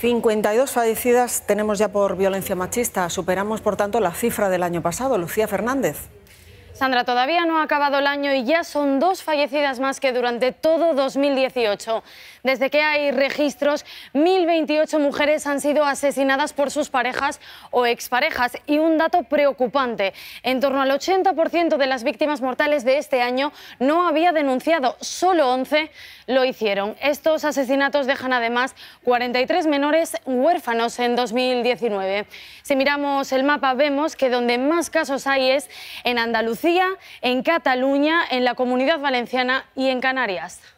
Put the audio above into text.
52 fallecidas tenemos ya por violencia machista. Superamos, por tanto, la cifra del año pasado. Lucía Fernández. Sandra, todavía no ha acabado el año y ya son dos fallecidas más que durante todo 2018. Desde que hay registros, 1.028 mujeres han sido asesinadas por sus parejas o exparejas y un dato preocupante. En torno al 80% de las víctimas mortales de este año no había denunciado, solo 11 lo hicieron. Estos asesinatos dejan además 43 menores huérfanos en 2019. Si miramos el mapa vemos que donde más casos hay es en Andalucía, en Cataluña, en la comunidad valenciana y en Canarias.